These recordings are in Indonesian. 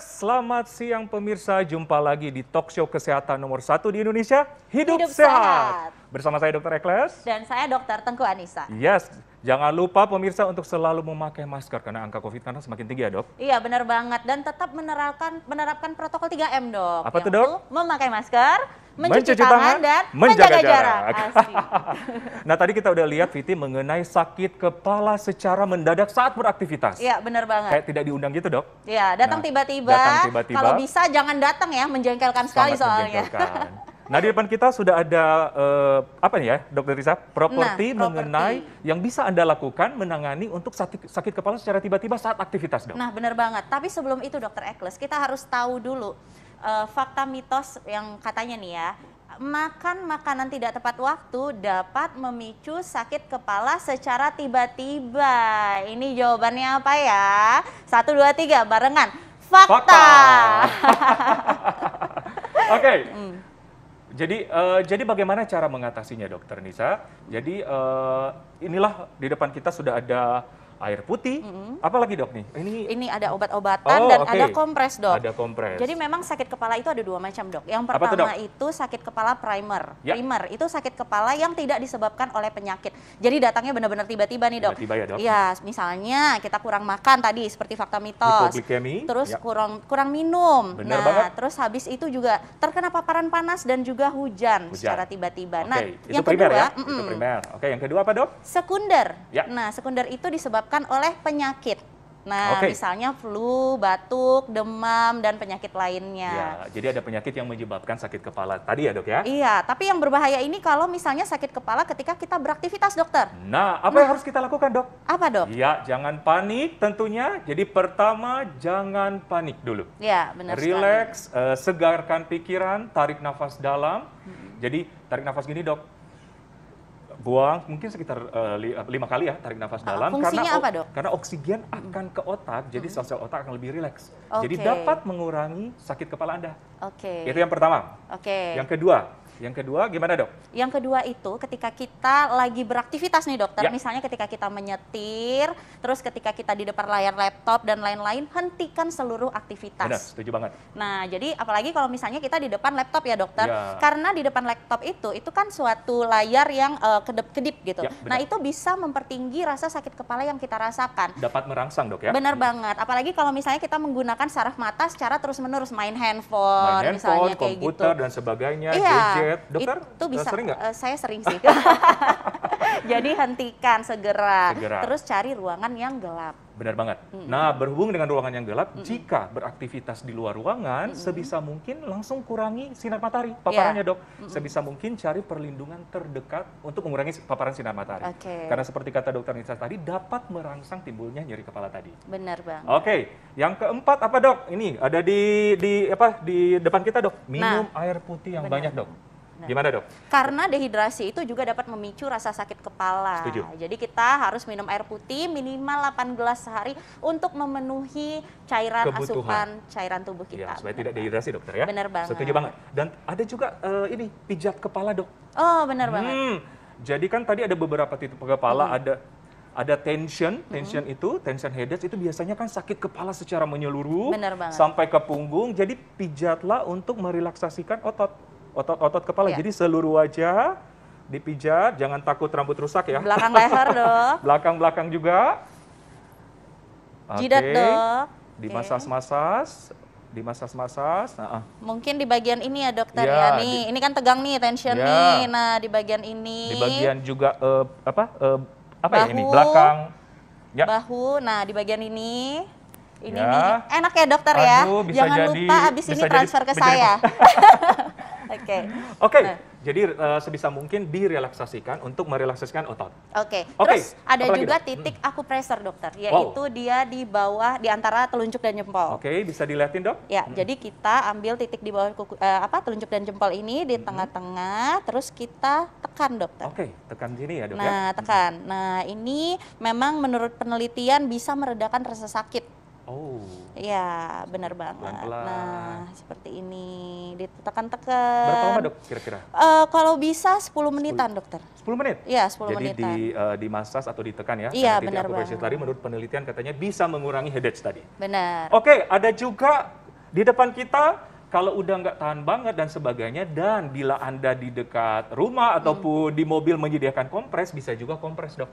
selamat siang pemirsa. Jumpa lagi di talk show kesehatan nomor satu di Indonesia, Hidup, Hidup Sehat. Sehat. Bersama saya Dr. Ekles. Dan saya Dr. Tengku Anissa. Yes, Jangan lupa pemirsa untuk selalu memakai masker karena angka COVID-19 semakin tinggi ya dok. Iya benar banget dan tetap menerapkan menerapkan protokol 3M dok. Apa itu dok? Memakai masker, mencuci, mencuci tangan, tangan dan menjaga, menjaga jarak. jarak. nah, tadi kita udah lihat Viti mengenai sakit kepala secara mendadak saat beraktivitas. Iya, benar banget. Kayak tidak diundang gitu, Dok. Iya, nah, datang tiba-tiba. Nah, tiba -tiba. Kalau bisa jangan datang ya, menjengkelkan sekali soalnya. Menjengkelkan. Nah, di depan kita sudah ada uh, apa ya, Dokter Risa? Properti nah, mengenai yang bisa Anda lakukan menangani untuk sakit, sakit kepala secara tiba-tiba saat aktivitas, Dok. Nah, benar banget. Tapi sebelum itu, Dokter Ekles, kita harus tahu dulu uh, fakta mitos yang katanya nih ya makan makanan tidak tepat waktu dapat memicu sakit kepala secara tiba-tiba. Ini jawabannya apa ya? Satu, dua, tiga, barengan. Fakta. Fakta. Oke. Okay. Mm. Jadi, uh, jadi bagaimana cara mengatasinya, Dokter Nisa? Jadi, uh, inilah di depan kita sudah ada air putih, mm-hmm. apalagi dok nih? Ini ini ada obat-obatan oh, dan okay. ada kompres dok. Ada kompres. Jadi memang sakit kepala itu ada dua macam dok. Yang pertama itu, itu sakit kepala primer. Ya. Primer itu sakit kepala yang tidak disebabkan oleh penyakit. Jadi datangnya benar-benar tiba-tiba nih dok. Tiba-tiba ya dok. Ya misalnya kita kurang makan tadi seperti fakta mitos. Terus ya. kurang kurang minum. Bener nah banget. terus habis itu juga terkena paparan panas dan juga hujan, hujan. secara tiba-tiba. Okay. Nah itu yang primer, kedua, ya? mm -mm. itu primer. Oke okay. yang kedua apa dok? Sekunder. Ya. Nah sekunder itu disebabkan disebabkan oleh penyakit. Nah, okay. misalnya flu, batuk, demam, dan penyakit lainnya. Ya, jadi ada penyakit yang menyebabkan sakit kepala tadi ya dok ya? Iya, tapi yang berbahaya ini kalau misalnya sakit kepala ketika kita beraktivitas dokter. Nah, apa nah, yang harus kita lakukan dok? Apa dok? Iya, jangan panik tentunya. Jadi pertama, jangan panik dulu. Iya, benar Relax, sekali. uh, segarkan pikiran, tarik nafas dalam. Hmm. Jadi tarik nafas gini dok, buang mungkin sekitar uh, lima kali ya tarik nafas uh, dalam karena apa, dok? karena oksigen akan ke otak jadi -hmm. sel-sel otak akan lebih rileks okay. jadi dapat mengurangi sakit kepala anda. Oke. Okay. Itu yang pertama. Oke. Okay. Yang kedua yang kedua gimana dok? Yang kedua itu ketika kita lagi beraktivitas nih dokter, ya. misalnya ketika kita menyetir, terus ketika kita di depan layar laptop dan lain-lain, hentikan seluruh aktivitas. Benar, setuju banget. Nah jadi apalagi kalau misalnya kita di depan laptop ya dokter, ya. karena di depan laptop itu itu kan suatu layar yang uh, eh, kedip-kedip gitu. Ya, nah itu bisa mempertinggi rasa sakit kepala yang kita rasakan. Dapat merangsang dok ya? Benar hmm. banget. Apalagi kalau misalnya kita menggunakan saraf mata secara terus-menerus main handphone, main handphone, misalnya komputer kayak gitu. dan sebagainya, iya. gadget ya dokter? Itu bisa. Sering Uh, saya sering sih. Jadi hentikan segera. segera. Terus cari ruangan yang gelap. Benar banget. -hmm. Nah, berhubung dengan ruangan yang gelap, -hmm. jika beraktivitas di luar ruangan, -hmm. sebisa mungkin langsung kurangi sinar matahari, paparannya yeah. dok. -hmm. Sebisa mungkin cari perlindungan terdekat untuk mengurangi paparan sinar matahari. Okay. Karena seperti kata dokter Nisa tadi, dapat merangsang timbulnya nyeri kepala tadi. Benar bang. Oke, okay. yang keempat apa dok? Ini ada di di apa di depan kita dok. Nah. Minum nah, air putih yang Bener. banyak dok. Nah, Gimana dok? Karena dehidrasi itu juga dapat memicu rasa sakit kepala. Setuju. Jadi kita harus minum air putih minimal 8 gelas sehari untuk memenuhi cairan Kebutuhan. asupan cairan tubuh kita. Ya, supaya tidak dehidrasi dokter ya. Benar banget. Setuju banget. Dan ada juga uh, ini pijat kepala dok. Oh benar hmm. banget. Jadi kan tadi ada beberapa titik kepala, hmm. ada ada tension, tension -hmm. itu, tension headache itu biasanya kan sakit kepala secara menyeluruh sampai ke punggung. Jadi pijatlah untuk merelaksasikan otot otot-otot kepala. Ya. Jadi seluruh wajah dipijat, jangan takut rambut rusak ya. Belakang leher dok. Belakang-belakang juga. Okay. Jidat dok. Dimasas-masas, dimasas-masas. Nah, ah. Mungkin di bagian ini ya dokter ya, ya nih. Di, ini kan tegang nih, tension ya. nih. Nah di bagian ini. Di bagian juga uh, apa? Uh, apa bahu, ya ini? Belakang. Ya. Bahu. Nah di bagian ini. Ini ya. nih. Enak ya dokter ya. Aduh, ya. Jangan jadi, lupa abis ini transfer jadi, ke saya. Oke. Oke. Nah. Jadi uh, sebisa mungkin direlaksasikan untuk merelaksasikan otot. Oke. Okay. Terus ada Apalagi juga dok? Hmm. titik akupresor, dokter, yaitu wow. dia di bawah di antara telunjuk dan jempol. Oke, okay. bisa dilihatin dok? Ya, hmm. jadi kita ambil titik di bawah kuku, uh, apa telunjuk dan jempol ini di hmm. tengah-tengah, hmm. terus kita tekan dokter. Oke, okay. tekan sini ya dok. Ya. Nah, ya? tekan. Hmm. Nah, ini memang menurut penelitian bisa meredakan rasa sakit ya benar banget. Pelan -pelan. Nah, seperti ini ditekan-tekan. Berapa lama dok kira-kira? Uh, kalau bisa 10 menitan 10. dokter. 10 menit? Iya, 10 Jadi menitan. Jadi di, uh, eh, dimasas atau ditekan ya? Iya, benar banget. Tadi menurut penelitian katanya bisa mengurangi headache tadi. Benar. Oke, ada juga di depan kita kalau udah nggak tahan banget dan sebagainya dan bila anda di dekat rumah hmm. ataupun hmm. di mobil menyediakan kompres bisa juga kompres dok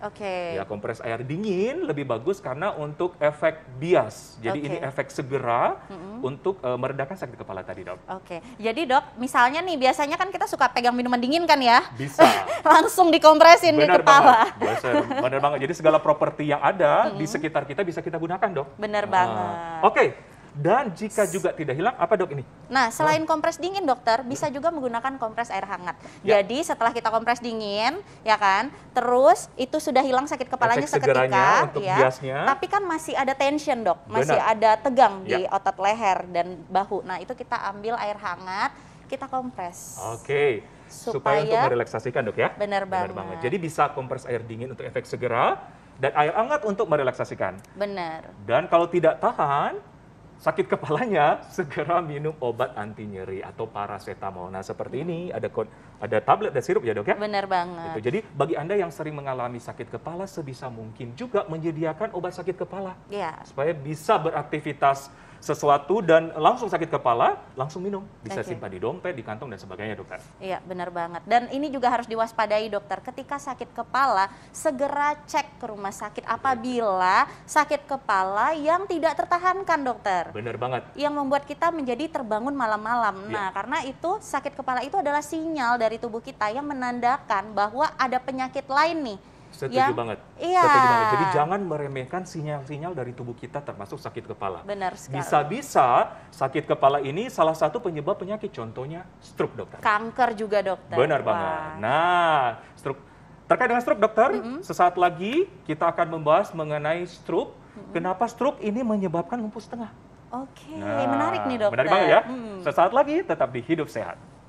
Oke. Okay. Ya kompres air dingin lebih bagus karena untuk efek bias. Jadi okay. ini efek segera mm -hmm. untuk uh, meredakan sakit kepala tadi dok. Oke. Okay. Jadi dok, misalnya nih biasanya kan kita suka pegang minuman dingin kan ya? Bisa. Langsung dikompresin Benar di kepala. Banget. banget. Jadi segala properti yang ada mm -hmm. di sekitar kita bisa kita gunakan dok. Bener nah. banget. Oke. Okay. Dan jika juga tidak hilang, apa dok ini? Nah, selain kompres dingin dokter, bisa juga menggunakan kompres air hangat. Ya. Jadi setelah kita kompres dingin, ya kan, terus itu sudah hilang sakit kepalanya Efek seketika, untuk ya. Biasnya. Tapi kan masih ada tension dok, masih Benar. ada tegang ya. di otot leher dan bahu. Nah itu kita ambil air hangat, kita kompres. Oke. Okay supaya, supaya untuk merelaksasikan dok ya. Benar banget. Benar banget. Jadi bisa kompres air dingin untuk efek segera dan air hangat untuk merelaksasikan. Benar. Dan kalau tidak tahan, sakit kepalanya segera minum obat anti nyeri atau paracetamol. Nah seperti ini ada kod, ada tablet dan sirup ya dok ya. Benar banget. Gitu. Jadi bagi anda yang sering mengalami sakit kepala sebisa mungkin juga menyediakan obat sakit kepala. Iya. Supaya bisa beraktivitas sesuatu dan langsung sakit kepala, langsung minum. Bisa okay. simpan di dompet, di kantong dan sebagainya, dokter. Iya, benar banget. Dan ini juga harus diwaspadai, dokter. Ketika sakit kepala, segera cek ke rumah sakit apabila sakit kepala yang tidak tertahankan, dokter. Benar banget. Yang membuat kita menjadi terbangun malam-malam. Iya. Nah, karena itu sakit kepala itu adalah sinyal dari tubuh kita yang menandakan bahwa ada penyakit lain nih Ya. Setuju ya? banget. Iya. Setuju banget. Jadi jangan meremehkan sinyal-sinyal dari tubuh kita termasuk sakit kepala. Benar sekali. Bisa-bisa sakit kepala ini salah satu penyebab penyakit. Contohnya stroke dokter. Kanker juga dokter. Benar Wah. banget. Nah, stroke terkait dengan stroke dokter, mm -hmm. sesaat lagi kita akan membahas mengenai stroke. Mm -hmm. Kenapa stroke ini menyebabkan lumpuh setengah? Oke, okay. nah, menarik nih dokter. Menarik banget ya. Mm Sesaat lagi tetap di Hidup Sehat.